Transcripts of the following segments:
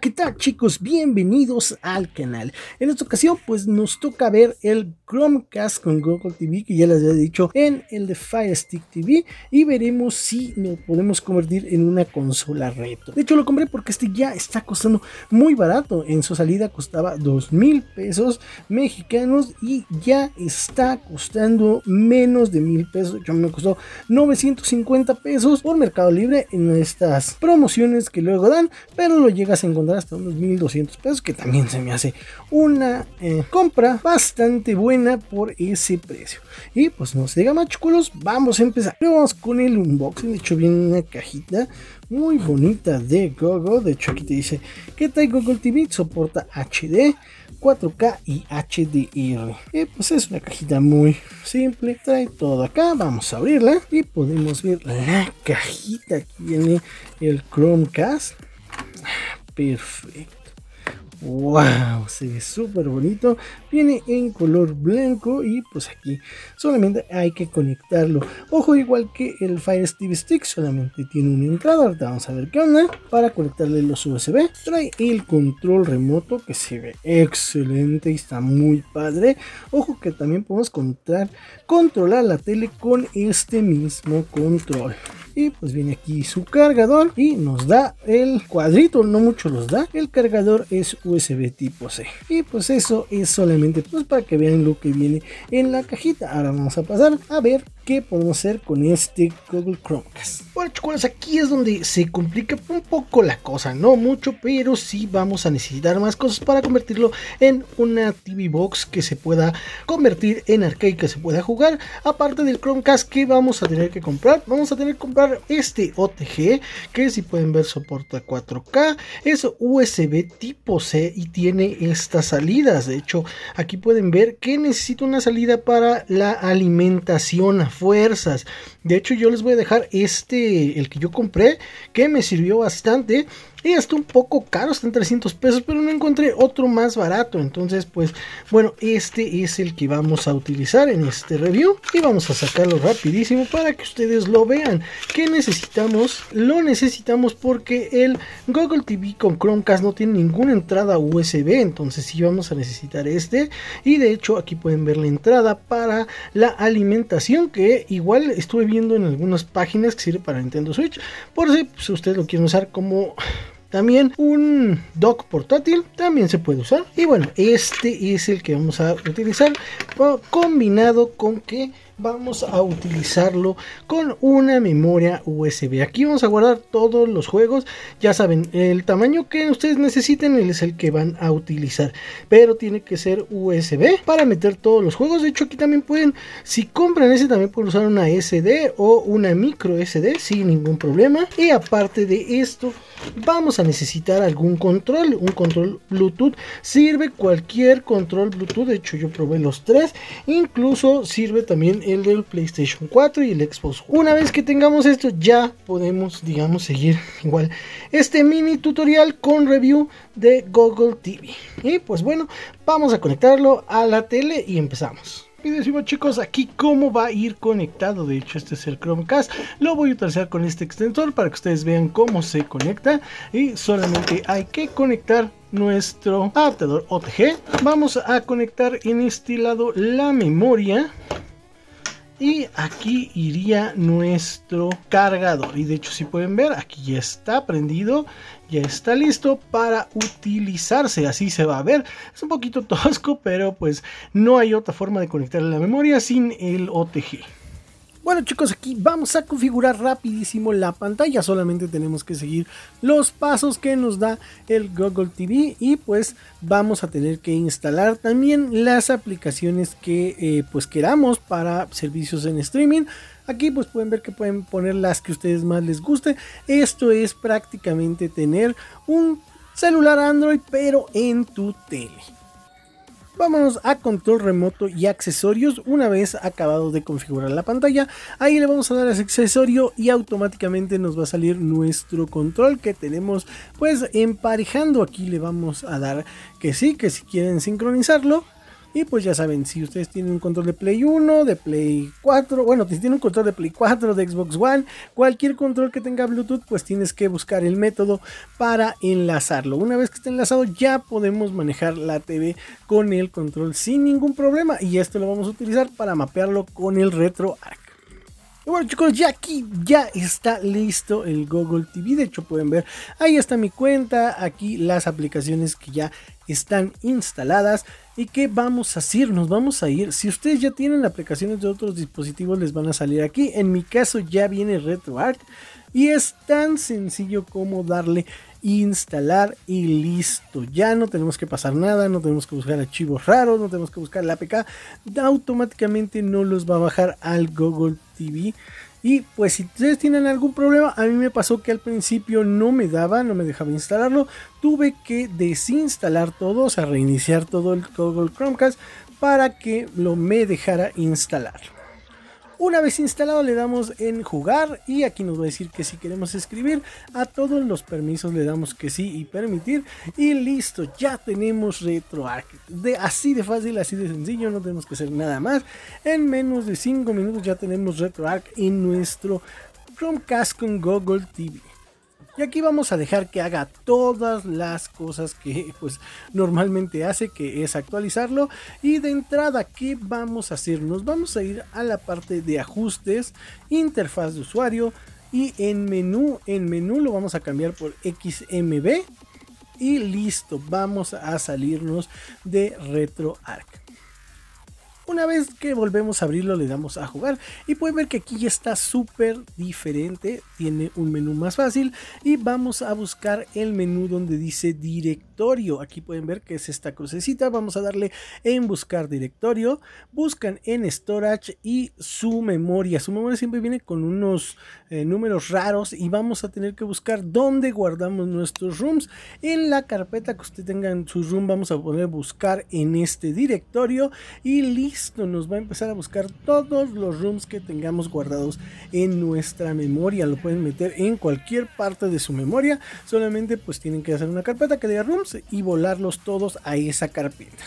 ¿qué tal chicos? Bienvenidos al canal. En esta ocasión pues nos toca ver el Chromecast con Google TV que ya les había dicho en el de Fire Stick TV y veremos si lo podemos convertir en una consola reto. De hecho lo compré porque este ya está costando muy barato. En su salida costaba 2 mil pesos mexicanos y ya está costando menos de mil pesos. Yo me costó 950 pesos por Mercado Libre en estas promociones que luego dan, pero lo llegas en encontrar hasta unos 1200 pesos, que también se me hace una eh, compra bastante buena por ese precio. Y pues no se diga más chuculos, vamos a empezar. Pero vamos con el unboxing, de hecho viene una cajita muy bonita de google De hecho, aquí te dice que trae Google TV, soporta HD, 4K y HDR. Y pues es una cajita muy simple, trae todo acá. Vamos a abrirla y podemos ver la cajita. que tiene el Chromecast perfecto. ¡Wow! Se ve súper bonito. Viene en color blanco y pues aquí solamente hay que conectarlo. Ojo, igual que el Fire Steve Stick, solamente tiene una entrada. Ahorita vamos a ver qué onda. Para conectarle los USB, trae el control remoto que se ve excelente y está muy padre. Ojo que también podemos controlar la tele con este mismo control y pues viene aquí su cargador y nos da el cuadrito no mucho los da el cargador es usb tipo c y pues eso es solamente pues para que vean lo que viene en la cajita ahora vamos a pasar a ver ¿Qué podemos hacer con este Google Chromecast? Bueno, chicos, aquí es donde se complica un poco la cosa, no mucho, pero sí vamos a necesitar más cosas para convertirlo en una TV Box que se pueda convertir en arcade, que se pueda jugar. Aparte del Chromecast que vamos a tener que comprar, vamos a tener que comprar este OTG, que si pueden ver soporta 4K, es USB tipo C y tiene estas salidas. De hecho, aquí pueden ver que necesita una salida para la alimentación fuerzas de hecho, yo les voy a dejar este, el que yo compré, que me sirvió bastante. Y está un poco caro, está en 300 pesos, pero no encontré otro más barato. Entonces, pues, bueno, este es el que vamos a utilizar en este review. Y vamos a sacarlo rapidísimo para que ustedes lo vean. ¿Qué necesitamos? Lo necesitamos porque el Google TV con Chromecast no tiene ninguna entrada USB. Entonces, sí vamos a necesitar este. Y de hecho, aquí pueden ver la entrada para la alimentación que igual estuve en algunas páginas que sirve para Nintendo Switch. Por si pues, ustedes lo quieren usar como también un dock portátil también se puede usar. Y bueno, este es el que vamos a utilizar combinado con que vamos a utilizarlo con una memoria USB. Aquí vamos a guardar todos los juegos. Ya saben, el tamaño que ustedes necesiten es el que van a utilizar. Pero tiene que ser USB para meter todos los juegos. De hecho, aquí también pueden, si compran ese, también pueden usar una SD o una micro SD sin ningún problema. Y aparte de esto, vamos a necesitar algún control. Un control Bluetooth. Sirve cualquier control Bluetooth. De hecho, yo probé los tres. Incluso sirve también el del PlayStation 4 y el Xbox Una vez que tengamos esto ya podemos, digamos, seguir igual este mini tutorial con review de Google TV. Y pues bueno, vamos a conectarlo a la tele y empezamos. Y decimos chicos aquí cómo va a ir conectado, de hecho este es el Chromecast, lo voy a utilizar con este extensor para que ustedes vean cómo se conecta y solamente hay que conectar nuestro adaptador OTG. Vamos a conectar en este lado la memoria y aquí iría nuestro cargador. Y de hecho, si pueden ver, aquí ya está prendido, ya está listo para utilizarse. Así se va a ver. Es un poquito tosco, pero pues no hay otra forma de conectar la memoria sin el OTG. Bueno chicos, aquí vamos a configurar rapidísimo la pantalla, solamente tenemos que seguir los pasos que nos da el Google TV y pues vamos a tener que instalar también las aplicaciones que eh, pues queramos para servicios en streaming. Aquí pues pueden ver que pueden poner las que ustedes más les guste. Esto es prácticamente tener un celular Android pero en tu tele. Vámonos a control remoto y accesorios. Una vez acabado de configurar la pantalla, ahí le vamos a dar a accesorio y automáticamente nos va a salir nuestro control que tenemos pues emparejando. Aquí le vamos a dar que sí, que si quieren sincronizarlo y pues ya saben, si ustedes tienen un control de Play 1, de Play 4, bueno, si tienen un control de Play 4, de Xbox One, cualquier control que tenga Bluetooth, pues tienes que buscar el método para enlazarlo. Una vez que esté enlazado, ya podemos manejar la TV con el control sin ningún problema. Y esto lo vamos a utilizar para mapearlo con el RetroArch. Y bueno chicos, ya aquí ya está listo el Google TV. De hecho pueden ver, ahí está mi cuenta, aquí las aplicaciones que ya están instaladas. ¿Y qué vamos a hacer? Nos vamos a ir. Si ustedes ya tienen aplicaciones de otros dispositivos, les van a salir aquí. En mi caso ya viene RetroArch. Y es tan sencillo como darle instalar y listo. Ya no tenemos que pasar nada, no tenemos que buscar archivos raros, no tenemos que buscar la APK. Automáticamente no los va a bajar al Google TV y pues si ustedes tienen algún problema, a mí me pasó que al principio no me daba, no me dejaba instalarlo. Tuve que desinstalar todo, o sea, reiniciar todo el Google Chromecast para que lo me dejara instalar una vez instalado le damos en jugar y aquí nos va a decir que si queremos escribir. A todos los permisos le damos que sí y permitir. Y listo, ya tenemos RetroArch. De, así de fácil, así de sencillo, no tenemos que hacer nada más. En menos de 5 minutos ya tenemos RetroArch en nuestro Chromecast con Google TV aquí vamos a dejar que haga todas las cosas que pues normalmente hace, que es actualizarlo. Y de entrada, aquí vamos a hacernos? vamos a ir a la parte de ajustes, interfaz de usuario y en menú, en menú lo vamos a cambiar por XMB y listo, vamos a salirnos de RetroArch. Una vez que volvemos a abrirlo le damos a jugar y pueden ver que aquí ya está súper diferente, tiene un menú más fácil y vamos a buscar el menú donde dice directorio, aquí pueden ver que es esta crucecita, vamos a darle en buscar directorio, buscan en storage y su memoria, su memoria siempre viene con unos eh, números raros y vamos a tener que buscar dónde guardamos nuestros rooms, en la carpeta que usted tenga en su room vamos a poner buscar en este directorio y listo listo nos va a empezar a buscar todos los rooms que tengamos guardados en nuestra memoria. Lo pueden meter en cualquier parte de su memoria. Solamente pues tienen que hacer una carpeta que diga rooms y volarlos todos a esa carpeta.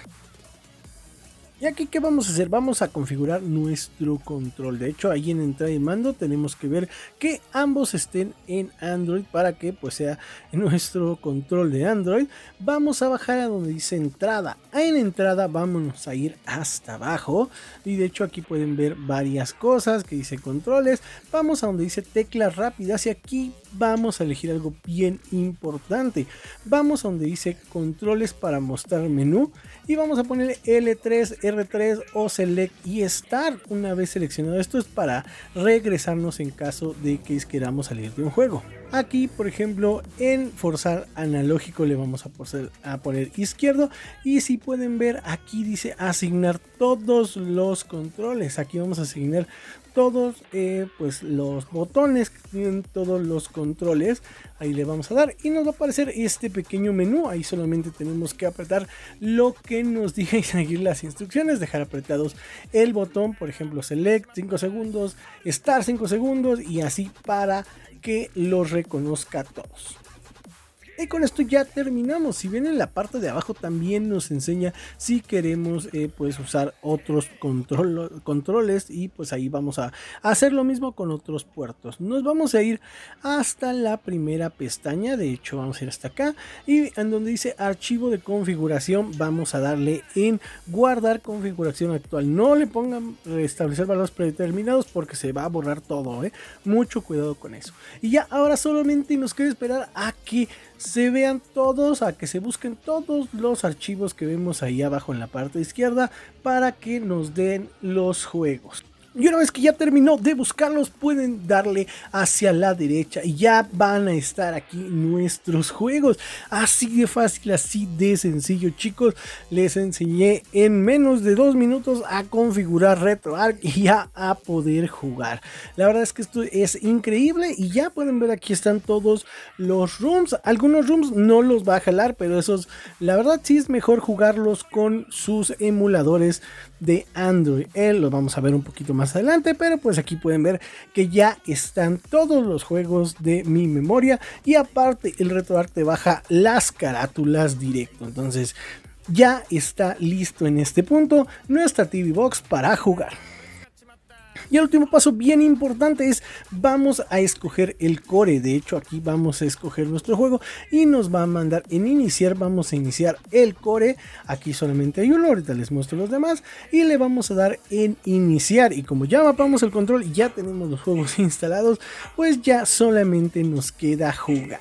Y aquí, ¿qué vamos a hacer? Vamos a configurar nuestro control. De hecho, ahí en entrada y mando tenemos que ver que ambos estén en Android para que pues sea nuestro control de Android. Vamos a bajar a donde dice entrada. En entrada vamos a ir hasta abajo. Y de hecho aquí pueden ver varias cosas que dice controles. Vamos a donde dice teclas rápidas y aquí vamos a elegir algo bien importante. Vamos a donde dice controles para mostrar menú y vamos a poner L3, R3 o Select y Start una vez seleccionado. Esto es para regresarnos en caso de que queramos salir de un juego. Aquí, por ejemplo, en forzar analógico le vamos a, poner izquierdo. Y si pueden ver, aquí dice asignar todos los controles. Aquí vamos a asignar todos eh, pues los botones que tienen todos los controles ahí le vamos a dar y nos va a aparecer este pequeño menú ahí solamente tenemos que apretar lo que nos diga y seguir las instrucciones dejar apretados el botón por ejemplo select 5 segundos Start 5 segundos y así para que los reconozca a todos. Y con esto ya terminamos. Si bien en la parte de abajo también nos enseña si queremos eh, pues, usar otros control, controles y pues ahí vamos a hacer lo mismo con otros puertos. Nos vamos a ir hasta la primera pestaña, de hecho vamos a ir hasta acá y en donde dice archivo de configuración vamos a darle en guardar configuración actual. No le pongan establecer valores predeterminados porque se va a borrar todo, ¿eh? mucho cuidado con eso. Y ya ahora solamente nos queda esperar a que se vean todos, a que se busquen todos los archivos que vemos ahí abajo en la parte izquierda para que nos den los juegos. Y una vez que ya terminó de buscarlos, pueden darle hacia la derecha y ya van a estar aquí nuestros juegos. Así de fácil, así de sencillo, chicos. Les enseñé en menos de dos minutos a configurar RetroArch y ya a poder jugar. La verdad es que esto es increíble y ya pueden ver aquí están todos los rooms. Algunos rooms no los va a jalar, pero esos, la verdad, sí es mejor jugarlos con sus emuladores de Android. él eh, los vamos a ver un poquito más adelante, pero pues aquí pueden ver que ya están todos los juegos de mi memoria y aparte el retroarte te baja las carátulas directo, entonces ya está listo en este punto nuestra TV Box para jugar. Y el último paso bien importante es vamos a escoger el core. De hecho, aquí vamos a escoger nuestro juego y nos va a mandar en iniciar. Vamos a iniciar el core. Aquí solamente hay uno. Ahorita les muestro los demás. Y le vamos a dar en iniciar. Y como ya mapamos el control y ya tenemos los juegos instalados, pues ya solamente nos queda jugar.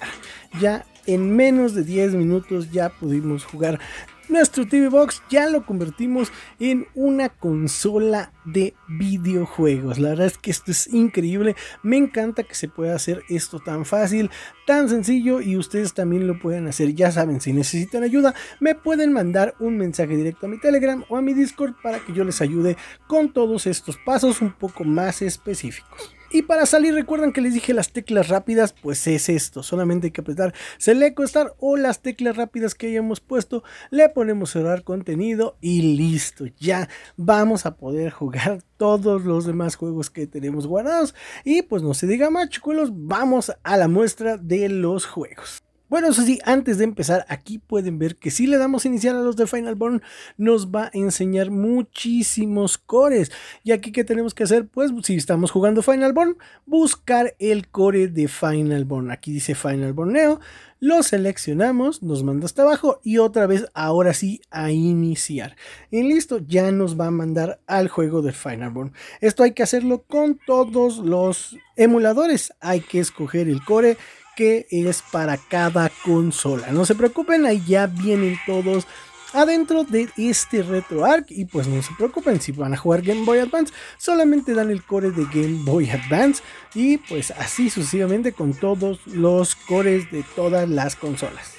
Ya en menos de 10 minutos ya pudimos jugar nuestro TV Box ya lo convertimos en una consola de videojuegos. La verdad es que esto es increíble. Me encanta que se pueda hacer esto tan fácil, tan sencillo y ustedes también lo pueden hacer. Ya saben, si necesitan ayuda, me pueden mandar un mensaje directo a mi Telegram o a mi Discord para que yo les ayude con todos estos pasos un poco más específicos. Y para salir, recuerdan que les dije las teclas rápidas, pues es esto. Solamente hay que apretar Select o o las teclas rápidas que hayamos puesto. Le ponemos cerrar contenido y listo. Ya vamos a poder jugar todos los demás juegos que tenemos guardados. Y pues no se diga más, chicos vamos a la muestra de los juegos. Bueno, eso sí, antes de empezar, aquí pueden ver que si le damos iniciar a los de Final Born, nos va a enseñar muchísimos cores. Y aquí, ¿qué tenemos que hacer? Pues, si estamos jugando Final Born, buscar el core de Final Born. Aquí dice Final Born Neo, lo seleccionamos, nos manda hasta abajo y otra vez, ahora sí, a iniciar. Y listo, ya nos va a mandar al juego de Final Born. Esto hay que hacerlo con todos los emuladores. Hay que escoger el core que es para cada consola. No se preocupen, ahí ya vienen todos adentro de este RetroArch. Y pues no se preocupen, si van a jugar Game Boy Advance, solamente dan el core de Game Boy Advance. Y pues así sucesivamente con todos los cores de todas las consolas.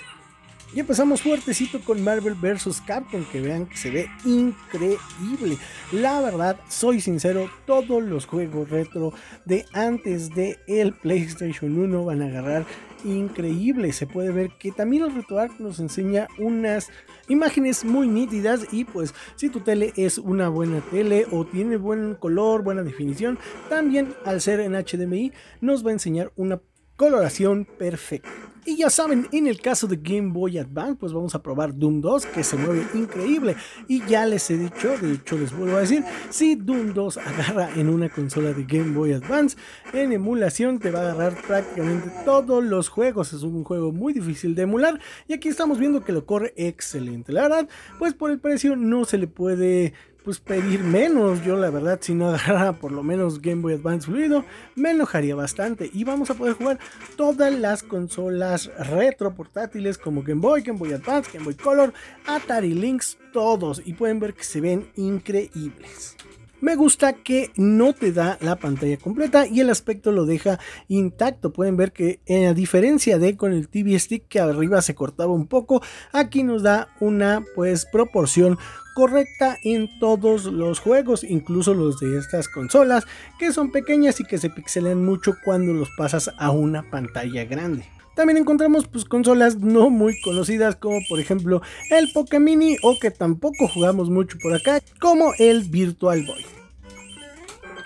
Y empezamos fuertecito con Marvel vs. Capcom, que vean que se ve increíble. La verdad, soy sincero, todos los juegos retro de antes de el PlayStation 1 van a agarrar increíble. Se puede ver que también el RetroArch nos enseña unas imágenes muy nítidas y pues si tu tele es una buena tele o tiene buen color, buena definición, también al ser en HDMI nos va a enseñar una coloración perfecta. Y ya saben, en el caso de Game Boy Advance, pues vamos a probar Doom 2, que se mueve increíble. Y ya les he dicho, de hecho les vuelvo a decir, si Doom 2 agarra en una consola de Game Boy Advance, en emulación te va a agarrar prácticamente todos los juegos. Es un juego muy difícil de emular. Y aquí estamos viendo que lo corre excelente. La verdad, pues por el precio no se le puede pues pedir menos. Yo la verdad, si no agarrara por lo menos Game Boy Advance fluido, me enojaría bastante. Y vamos a poder jugar todas las consolas retro portátiles como Game Boy, Game Boy Advance, Game Boy Color, Atari Lynx, todos. Y pueden ver que se ven increíbles. Me gusta que no te da la pantalla completa y el aspecto lo deja intacto. Pueden ver que eh, a diferencia de con el TV Stick que arriba se cortaba un poco, aquí nos da una pues proporción correcta en todos los juegos, incluso los de estas consolas que son pequeñas y que se pixelan mucho cuando los pasas a una pantalla grande. También encontramos pues, consolas no muy conocidas como por ejemplo el Mini o que tampoco jugamos mucho por acá como el Virtual Boy.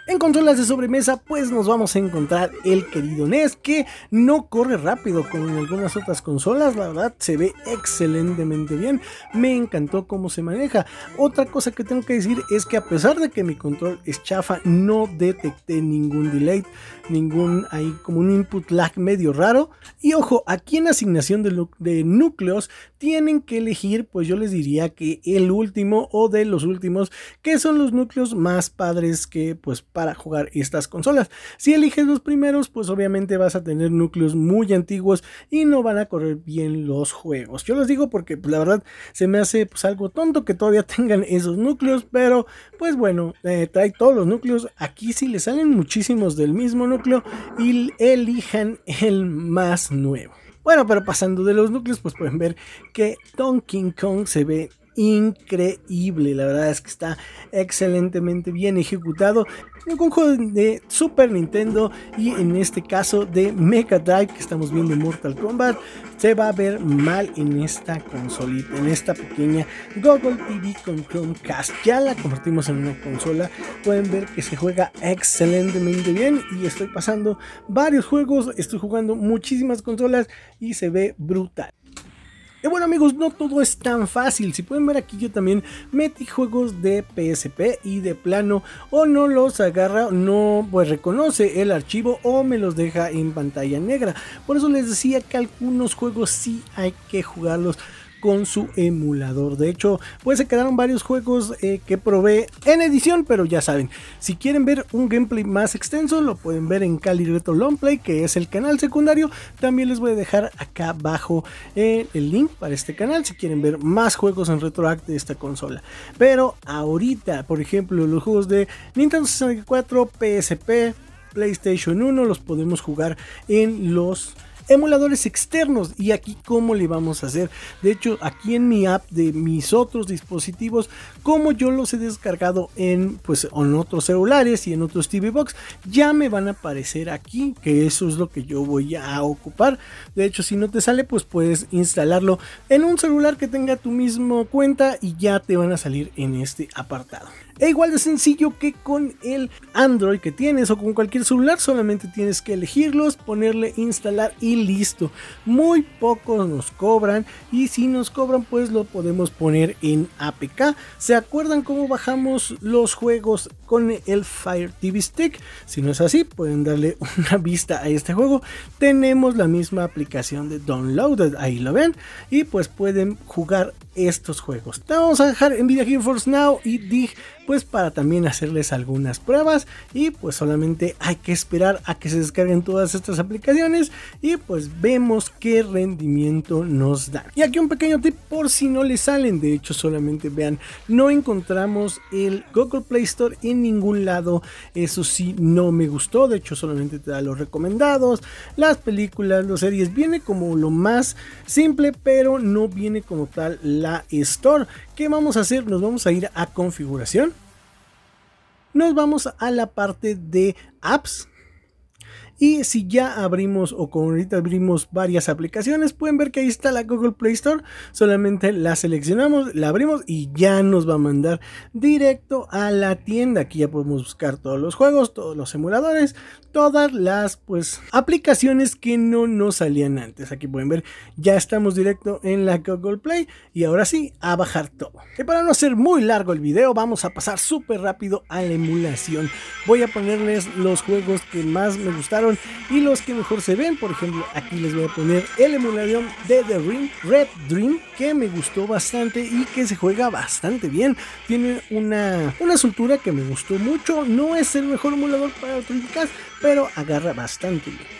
En consolas de sobremesa pues nos vamos a encontrar el querido NES que no corre rápido como en algunas otras consolas, la verdad se ve excelentemente bien, me encantó cómo se maneja. Otra cosa que tengo que decir es que a pesar de que mi control es chafa no detecté ningún delay, ningún hay como un input lag medio raro y ojo, aquí en asignación de, de núcleos tienen que elegir pues yo les diría que el último o de los últimos que son los núcleos más padres que pues para jugar estas consolas. Si eliges los primeros, pues obviamente vas a tener núcleos muy antiguos y no van a correr bien los juegos. Yo los digo porque pues, la verdad se me hace pues algo tonto que todavía tengan esos núcleos, pero pues bueno, eh, trae todos los núcleos. Aquí sí le salen muchísimos del mismo núcleo y elijan el más nuevo. Bueno, pero pasando de los núcleos, pues pueden ver que Donkey Kong se ve increíble. La verdad es que está excelentemente bien ejecutado. En un juego de Super Nintendo y en este caso de Mega Drive que estamos viendo Mortal Kombat, se va a ver mal en esta consolita, en esta pequeña Google TV con Chromecast. Ya la convertimos en una consola. Pueden ver que se juega excelentemente bien y estoy pasando varios juegos, estoy jugando muchísimas consolas y se ve brutal. Y bueno amigos, no todo es tan fácil. Si pueden ver aquí yo también metí juegos de PSP y de plano o no los agarra, no pues reconoce el archivo o me los deja en pantalla negra. Por eso les decía que algunos juegos sí hay que jugarlos con su emulador. De hecho, pues se quedaron varios juegos eh, que probé en edición, pero ya saben, si quieren ver un gameplay más extenso, lo pueden ver en Cali Retro Longplay, que es el canal secundario. También les voy a dejar acá abajo eh, el link para este canal si quieren ver más juegos en RetroAct de esta consola. Pero ahorita, por ejemplo, los juegos de Nintendo 64, PSP, PlayStation 1 los podemos jugar en los emuladores externos. Y aquí cómo le vamos a hacer. De hecho, aquí en mi app de mis otros dispositivos, como yo los he descargado en, pues, en otros celulares y en otros TV Box, ya me van a aparecer aquí, que eso es lo que yo voy a ocupar. De hecho, si no te sale, pues puedes instalarlo en un celular que tenga tu mismo cuenta y ya te van a salir en este apartado. E igual de sencillo que con el Android que tienes o con cualquier celular, solamente tienes que elegirlos, ponerle instalar y listo. Muy pocos nos cobran y si nos cobran pues lo podemos poner en APK. ¿Se acuerdan cómo bajamos los juegos con el Fire TV Stick? Si no es así, pueden darle una vista a este juego. Tenemos la misma aplicación de Downloaded, ahí lo ven, y pues pueden jugar estos juegos. Te vamos a dejar Nvidia Video Force Now y Dig pues para también hacerles algunas pruebas y pues solamente hay que esperar a que se descarguen todas estas aplicaciones y pues vemos qué rendimiento nos dan. Y aquí un pequeño tip por si no le salen, de hecho solamente vean, no encontramos el Google Play Store en ningún lado, eso sí no me gustó, de hecho solamente te da los recomendados, las películas, las series, viene como lo más simple, pero no viene como tal la Store. ¿Qué vamos a hacer? Nos vamos a ir a configuración nos vamos a la parte de apps y si ya abrimos o con ahorita abrimos varias aplicaciones, pueden ver que ahí está la Google Play Store. Solamente la seleccionamos, la abrimos y ya nos va a mandar directo a la tienda. Aquí ya podemos buscar todos los juegos, todos los emuladores, todas las pues aplicaciones que no nos salían antes. Aquí pueden ver, ya estamos directo en la Google Play y ahora sí a bajar todo. Y para no hacer muy largo el video, vamos a pasar súper rápido a la emulación. Voy a ponerles los juegos que más me gustaron y los que mejor se ven, por ejemplo, aquí les voy a poner el emulador de The Ring Red Dream que me gustó bastante y que se juega bastante bien. Tiene una, soltura que me gustó mucho, no es el mejor emulador para Dreamcast, pero agarra bastante bien.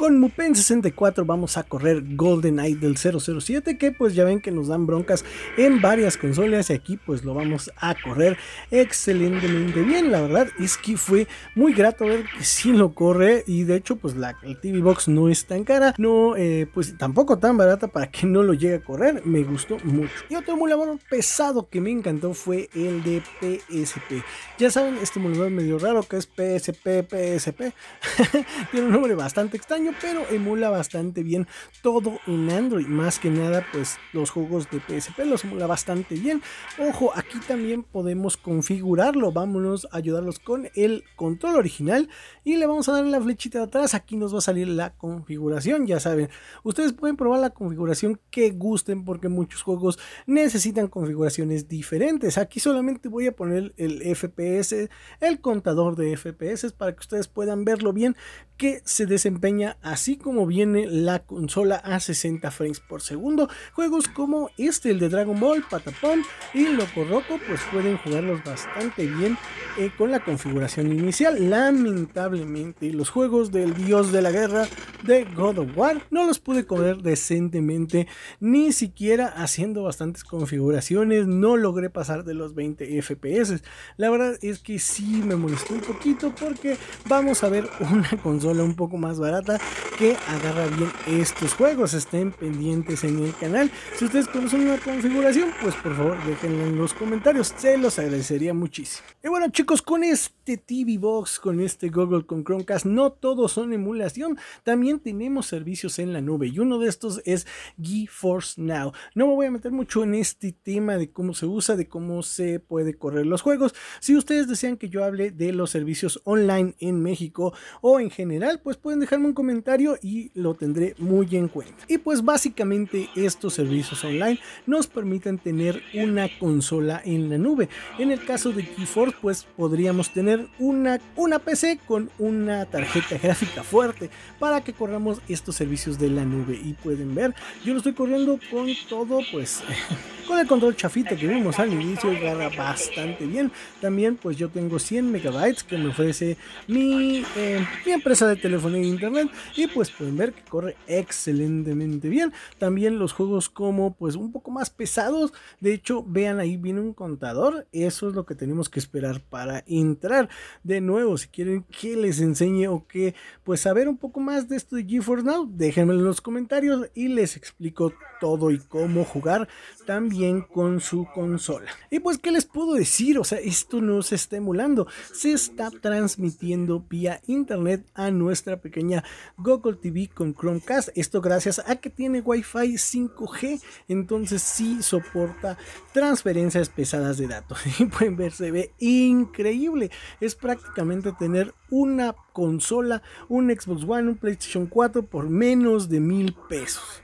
Con Mupen 64 vamos a correr Golden GoldenEye del 007 que pues ya ven que nos dan broncas en varias consolas y aquí pues lo vamos a correr excelentemente bien. La verdad es que fue muy grato ver que sí lo corre y de hecho pues la, TV Box no es tan cara, no eh, pues tampoco tan barata para que no lo llegue a correr. Me gustó mucho. Y otro emulador pesado que me encantó fue el de PSP. Ya saben, este emulador medio raro que es PSP, PSP. Tiene un nombre bastante extraño pero emula bastante bien todo en Android. Más que nada, pues los juegos de PSP los emula bastante bien. Ojo, aquí también podemos configurarlo. Vámonos a ayudarlos con el control original y le vamos a dar la flechita de atrás. Aquí nos va a salir la configuración, ya saben. Ustedes pueden probar la configuración que gusten porque muchos juegos necesitan configuraciones diferentes. Aquí solamente voy a poner el FPS, el contador de FPS para que ustedes puedan verlo bien que se desempeña así como viene la consola a 60 frames por segundo. Juegos como este, el de Dragon Ball, Patapón y Loco Roco, pues pueden jugarlos bastante bien eh, con la configuración inicial. Lamentablemente, los juegos del dios de la guerra de God of War no los pude correr decentemente, ni siquiera haciendo bastantes configuraciones, no logré pasar de los 20 FPS. La verdad es que sí me molestó un poquito porque vamos a ver una consola un poco más barata que agarra bien estos juegos. Estén pendientes en el canal. Si ustedes conocen una configuración, pues por favor déjenla en los comentarios. Se los agradecería muchísimo. Y bueno chicos, con este TV Box, con este Google, con Chromecast, no todos son emulación. También tenemos servicios en la nube y uno de estos es GeForce Now. No me voy a meter mucho en este tema de cómo se usa, de cómo se puede correr los juegos. Si ustedes desean que yo hable de los servicios online en México o en general, pues pueden dejarme un comentario y lo tendré muy en cuenta. Y pues básicamente estos servicios online nos permiten tener una consola en la nube. En el caso de GeForce, pues podríamos tener una, una PC con una tarjeta gráfica fuerte para que corramos estos servicios de la nube. Y pueden ver, yo lo estoy corriendo con todo, pues con el control chafita que vimos al inicio, agarra bastante bien. También, pues yo tengo 100 megabytes que me ofrece mi, eh, mi empresa de telefonía e internet y pues pueden ver que corre excelentemente bien. También los juegos como pues un poco más pesados, de hecho vean ahí viene un contador, eso es lo que tenemos que esperar para entrar. De nuevo, si quieren que les enseñe o que pues saber un poco más de esto de GeForce Now, déjenme en los comentarios y les explico todo y cómo jugar también con su consola. Y pues qué les puedo decir, o sea, esto no se está emulando, se está transmitiendo vía internet a nuestra pequeña Google TV con Chromecast. Esto gracias a que tiene Wi-Fi 5G, entonces sí soporta transferencias pesadas de datos. Y pueden ver, se ve increíble. Es prácticamente tener una consola, un Xbox One, un PlayStation 4 por menos de mil pesos.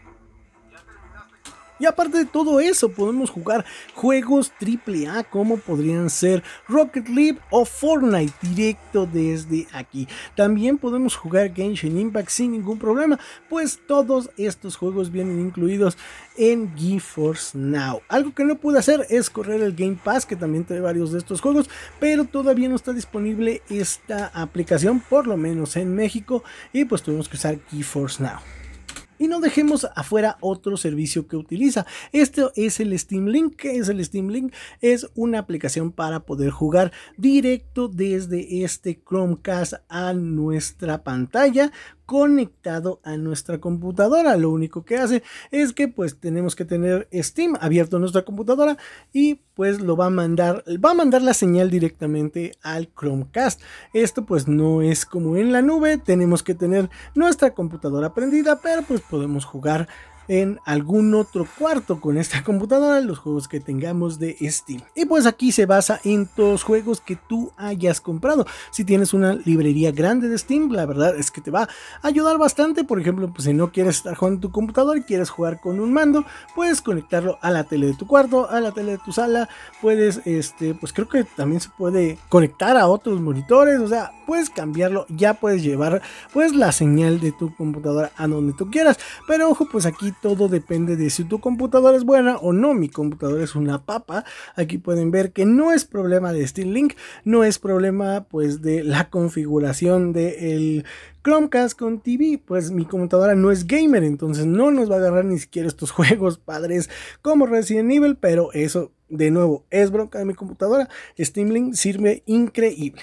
Y aparte de todo eso, podemos jugar juegos AAA como podrían ser Rocket League o Fortnite directo desde aquí. También podemos jugar Genshin Impact sin ningún problema, pues todos estos juegos vienen incluidos en GeForce Now. Algo que no pude hacer es correr el Game Pass, que también trae varios de estos juegos, pero todavía no está disponible esta aplicación, por lo menos en México, y pues tuvimos que usar GeForce Now. Y no dejemos afuera otro servicio que utiliza. Este es el Steam Link. ¿Qué es el Steam Link? Es una aplicación para poder jugar directo desde este Chromecast a nuestra pantalla conectado a nuestra computadora. Lo único que hace es que pues tenemos que tener Steam abierto en nuestra computadora y pues lo va a mandar, va a mandar la señal directamente al Chromecast. Esto pues no es como en la nube, tenemos que tener nuestra computadora prendida, pero pues podemos jugar en algún otro cuarto con esta computadora los juegos que tengamos de Steam. Y pues aquí se basa en todos juegos que tú hayas comprado. Si tienes una librería grande de Steam, la verdad es que te va a ayudar bastante. Por ejemplo, pues si no quieres estar jugando en tu computadora y quieres jugar con un mando, puedes conectarlo a la tele de tu cuarto, a la tele de tu sala, puedes, este, pues creo que también se puede conectar a otros monitores, o sea, puedes cambiarlo, ya puedes llevar pues la señal de tu computadora a donde tú quieras. Pero ojo, pues aquí todo depende de si tu computadora es buena o no. Mi computadora es una papa. Aquí pueden ver que no es problema de Steam Link, no es problema pues de la configuración del Chromecast con TV, pues mi computadora no es gamer, entonces no nos va a agarrar ni siquiera estos juegos padres como Resident Evil, pero eso de nuevo es bronca de mi computadora. Steam Link sirve increíble.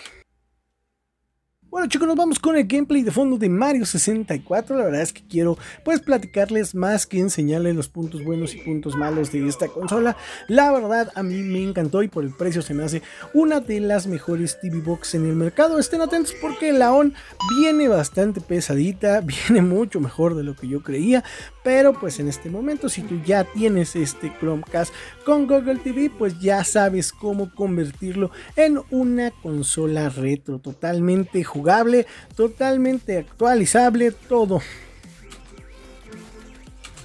Bueno chicos, nos vamos con el gameplay de fondo de Mario 64. La verdad es que quiero pues platicarles más que enseñarles los puntos buenos y puntos malos de esta consola. La verdad a mí me encantó y por el precio se me hace una de las mejores TV Box en el mercado. Estén atentos porque la ON viene bastante pesadita, viene mucho mejor de lo que yo creía. Pero pues en este momento, si tú ya tienes este Chromecast con Google TV, pues ya sabes cómo convertirlo en una consola retro, totalmente jugable, totalmente actualizable, todo.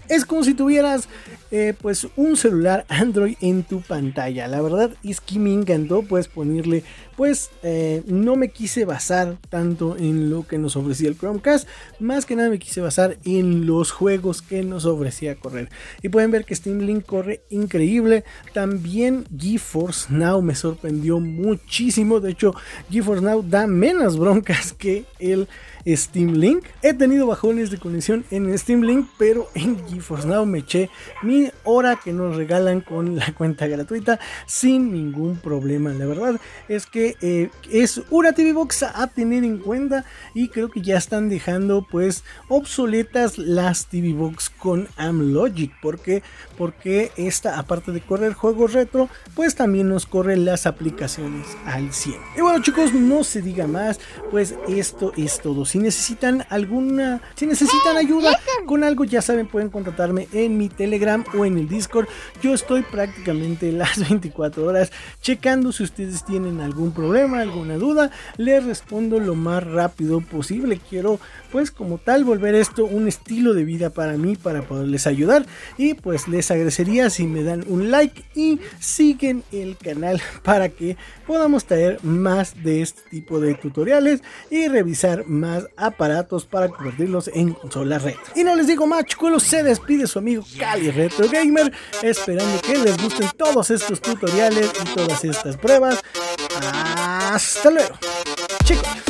Es como si tuvieras eh, pues un celular Android en tu pantalla. La verdad es que me encantó pues ponerle pues eh, no me quise basar tanto en lo que nos ofrecía el Chromecast, más que nada me quise basar en los juegos que nos ofrecía correr. Y pueden ver que Steam Link corre increíble, también GeForce Now me sorprendió muchísimo, de hecho GeForce Now da menos broncas que el Steam Link. He tenido bajones de conexión en Steam Link, pero en GeForce Now me eché mi hora que nos regalan con la cuenta gratuita sin ningún problema. La verdad es que eh, es una TV Box a tener en cuenta y creo que ya están dejando pues obsoletas las TV Box con Amlogic porque porque esta aparte de correr juegos retro pues también nos corre las aplicaciones al 100 y bueno chicos no se diga más pues esto es todo si necesitan alguna si necesitan ah, ayuda con algo ya saben pueden contratarme en mi telegram o en el discord yo estoy prácticamente las 24 horas checando si ustedes tienen algún problema, alguna duda, les respondo lo más rápido posible. Quiero pues como tal volver esto un estilo de vida para mí para poderles ayudar y pues les agradecería si me dan un like y siguen el canal para que podamos traer más de este tipo de tutoriales y revisar más aparatos para convertirlos en consolas red. Y no les digo más, chulo, se despide su amigo Cali Retro Gamer, esperando que les gusten todos estos tutoriales y todas estas pruebas. Hasta luego, chicos.